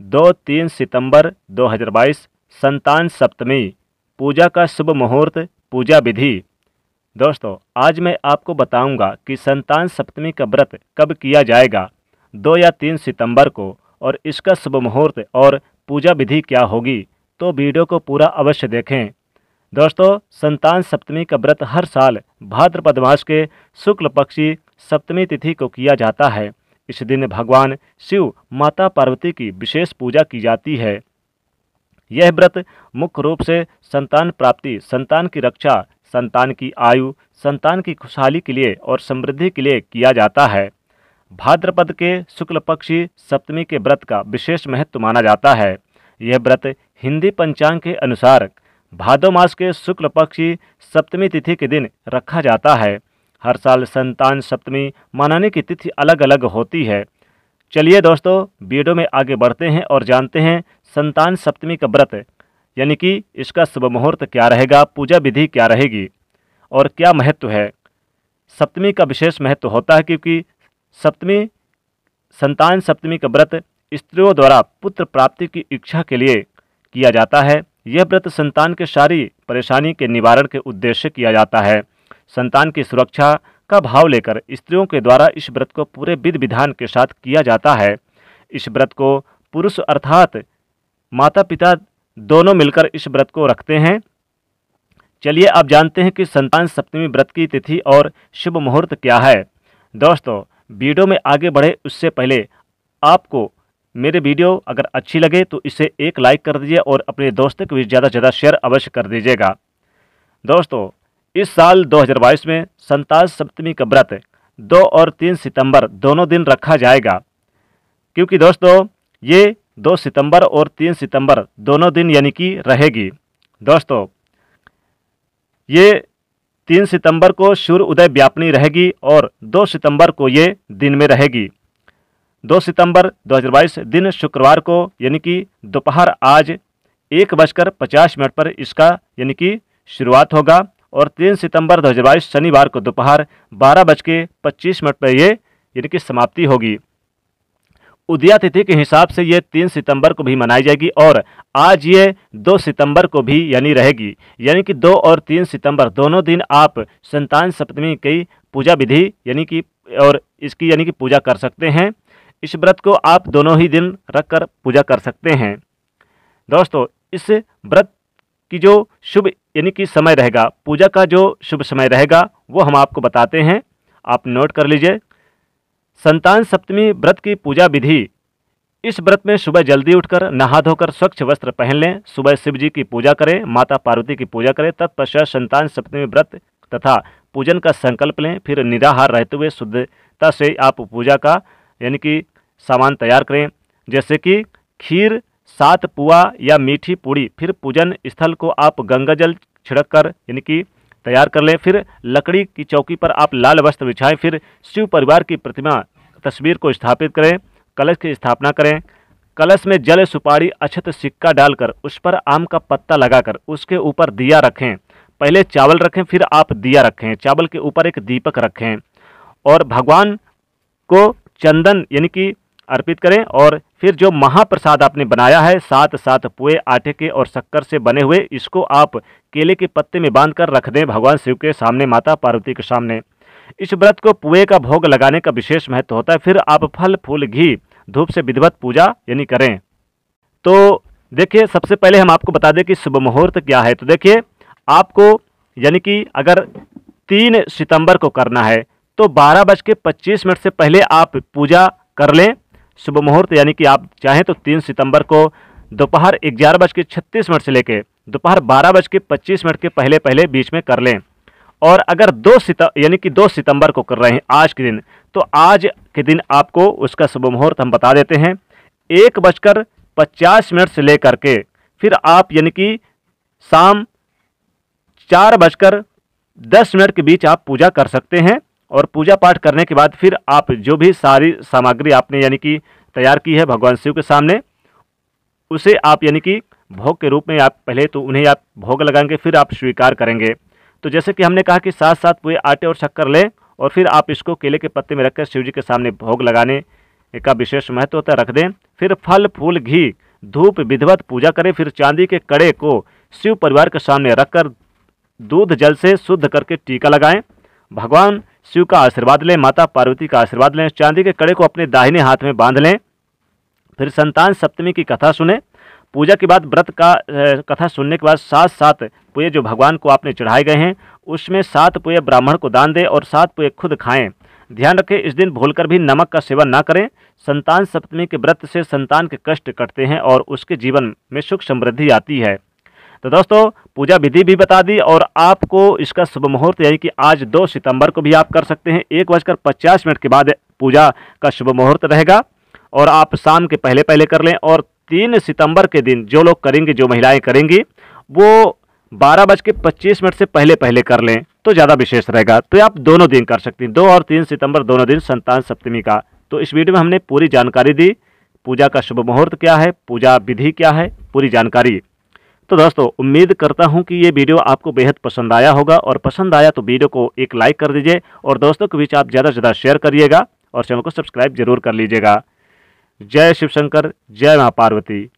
दो तीन सितंबर 2022 संतान सप्तमी पूजा का शुभ मुहूर्त पूजा विधि दोस्तों आज मैं आपको बताऊंगा कि संतान सप्तमी का व्रत कब किया जाएगा दो या तीन सितंबर को और इसका शुभ मुहूर्त और पूजा विधि क्या होगी तो वीडियो को पूरा अवश्य देखें दोस्तों संतान सप्तमी का व्रत हर साल भाद्रपद मास के शुक्ल पक्षी सप्तमी तिथि को किया जाता है इस दिन भगवान शिव माता पार्वती की विशेष पूजा की जाती है यह व्रत मुख्य रूप से संतान प्राप्ति संतान की रक्षा संतान की आयु संतान की खुशहाली के लिए और समृद्धि के लिए किया जाता है भाद्रपद के शुक्ल पक्षी सप्तमी के व्रत का विशेष महत्व माना जाता है यह व्रत हिंदी पंचांग के अनुसार भादो मास के शुक्ल पक्षी सप्तमी तिथि के दिन रखा जाता है हर साल संतान सप्तमी मनाने की तिथि अलग अलग होती है चलिए दोस्तों वीडियो में आगे बढ़ते हैं और जानते हैं संतान सप्तमी का व्रत यानी कि इसका शुभ मुहूर्त क्या रहेगा पूजा विधि क्या रहेगी और क्या महत्व है सप्तमी का विशेष महत्व होता है क्योंकि सप्तमी संतान सप्तमी का व्रत स्त्रियों द्वारा पुत्र प्राप्ति की इच्छा के लिए किया जाता है यह व्रत संतान के सारी परेशानी के निवारण के उद्देश्य किया जाता है संतान की सुरक्षा का भाव लेकर स्त्रियों के द्वारा इस व्रत को पूरे विधि विधान के साथ किया जाता है इस व्रत को पुरुष अर्थात माता पिता दोनों मिलकर इस व्रत को रखते हैं चलिए आप जानते हैं कि संतान सप्तमी व्रत की तिथि और शुभ मुहूर्त क्या है दोस्तों वीडियो में आगे बढ़े उससे पहले आपको मेरे वीडियो अगर अच्छी लगे तो इसे एक लाइक कर दीजिए और अपने दोस्तों को भी ज़्यादा से ज़्यादा शेयर अवश्य कर दीजिएगा दोस्तों इस साल 2022 में संतास सप्तमी का व्रत दो और तीन सितंबर दोनों दिन रखा जाएगा क्योंकि दोस्तों ये दो सितंबर और तीन सितंबर दोनों दिन यानी कि रहेगी दोस्तों ये तीन सितंबर को सूर्य उदय व्यापनी रहेगी और दो सितंबर को ये दिन में रहेगी दो सितंबर 2022 दिन शुक्रवार को यानी कि दोपहर आज एक बजकर पचास मिनट पर इसका यानी कि शुरुआत होगा और तीन सितंबर 2022 शनिवार को दोपहर बारह बज के पच्चीस मिनट पर ये यानी कि समाप्ति होगी उदया तिथि के हिसाब से ये तीन सितंबर को भी मनाई जाएगी और आज ये दो सितंबर को भी यानी रहेगी यानी कि दो और तीन सितंबर दोनों दिन आप संतान सप्तमी की पूजा विधि यानी कि और इसकी यानी कि पूजा कर सकते हैं इस व्रत को आप दोनों ही दिन रख कर पूजा कर सकते हैं दोस्तों इस व्रत कि जो शुभ यानी कि समय रहेगा पूजा का जो शुभ समय रहेगा वो हम आपको बताते हैं आप नोट कर लीजिए संतान सप्तमी व्रत की पूजा विधि इस व्रत में सुबह जल्दी उठकर नहा धोकर स्वच्छ वस्त्र पहन लें सुबह शिव जी की पूजा करें माता पार्वती की पूजा करें तत्पश्चात संतान सप्तमी व्रत तथा पूजन का संकल्प लें फिर निराहार रहते हुए शुद्धता से आप पूजा का यानी कि सामान तैयार करें जैसे कि खीर सात पुआ या मीठी पूड़ी फिर पूजन स्थल को आप गंगाजल छिड़क कर यानी कि तैयार कर लें फिर लकड़ी की चौकी पर आप लाल वस्त्र बिछाएं फिर शिव परिवार की प्रतिमा तस्वीर को स्थापित करें कलश की स्थापना करें कलश में जल सुपारी अक्षत सिक्का डालकर उस पर आम का पत्ता लगाकर उसके ऊपर दिया रखें पहले चावल रखें फिर आप दिया रखें चावल के ऊपर एक दीपक रखें और भगवान को चंदन यानी कि अर्पित करें और फिर जो महाप्रसाद आपने बनाया है साथ साथ पुए आटे के और शक्कर से बने हुए इसको आप केले के पत्ते में बांधकर रख दें भगवान शिव के सामने माता पार्वती के सामने इस व्रत को पुए का भोग लगाने का विशेष महत्व होता है फिर आप फल फूल घी धूप से विधिवत पूजा यानी करें तो देखिए सबसे पहले हम आपको बता दें कि शुभ मुहूर्त क्या है तो देखिए आपको यानी कि अगर तीन सितंबर को करना है तो बारह बज के पच्चीस मिनट से पहले आप पूजा कर लें शुभ मुहूर्त यानी कि आप चाहें तो तीन सितंबर को दोपहर ग्यारह बज के छत्तीस मिनट से लेकर दोपहर बारह बज के पच्चीस मिनट के पहले पहले बीच में कर लें और अगर दो सित यानी कि दो सितंबर को कर रहे हैं आज के दिन तो आज के दिन आपको उसका शुभ मुहूर्त हम बता देते हैं एक बजकर पचास मिनट से लेकर के फिर आप यानी कि शाम चार बजकर दस मिनट के बीच आप पूजा कर सकते हैं और पूजा पाठ करने के बाद फिर आप जो भी सारी सामग्री आपने यानी कि तैयार की है भगवान शिव के सामने उसे आप यानी कि भोग के रूप में आप पहले तो उन्हें आप भोग लगाएंगे फिर आप स्वीकार करेंगे तो जैसे कि हमने कहा कि साथ साथ पूरे आटे और शक्कर लें और फिर आप इसको केले के पत्ते में रखकर शिव जी के सामने भोग लगाने का विशेष महत्व होता है रख दें फिर फल फूल घी धूप विधिवत पूजा करें फिर चांदी के कड़े को शिव परिवार के सामने रखकर दूध जल से शुद्ध करके टीका लगाएं भगवान शिव का आशीर्वाद लें माता पार्वती का आशीर्वाद लें चांदी के कड़े को अपने दाहिने हाथ में बांध लें फिर संतान सप्तमी की कथा सुने पूजा के बाद व्रत का कथा सुनने के बाद सात सात पुए जो भगवान को आपने चढ़ाए गए हैं उसमें सात पुए ब्राह्मण को दान दें और सात पुए खुद खाएं ध्यान रखें इस दिन भूलकर भी नमक का सेवन ना करें संतान सप्तमी के व्रत से संतान के कष्ट कटते हैं और उसके जीवन में सुख समृद्धि आती है तो दोस्तों पूजा विधि भी बता दी और आपको इसका शुभ मुहूर्त यानी कि आज दो सितंबर को भी आप कर सकते हैं एक बजकर पचास मिनट के बाद पूजा का शुभ मुहूर्त रहेगा और आप शाम के पहले पहले कर लें और तीन सितंबर के दिन जो लोग करेंगे जो महिलाएं करेंगी वो बारह बज के पच्चीस मिनट से पहले पहले कर लें तो ज़्यादा विशेष रहेगा तो आप दोनों दिन कर सकती हैं दो और तीन सितंबर दोनों दिन संतान सप्तमी का तो इस वीडियो में हमने पूरी जानकारी दी पूजा का शुभ मुहूर्त क्या है पूजा विधि क्या है पूरी जानकारी तो दोस्तों उम्मीद करता हूं कि ये वीडियो आपको बेहद पसंद आया होगा और पसंद आया तो वीडियो को एक लाइक कर दीजिए और दोस्तों के बीच आप ज़्यादा से ज़्यादा शेयर करिएगा और चैनल को सब्सक्राइब जरूर कर लीजिएगा जय शिवशंकर जय माँ पार्वती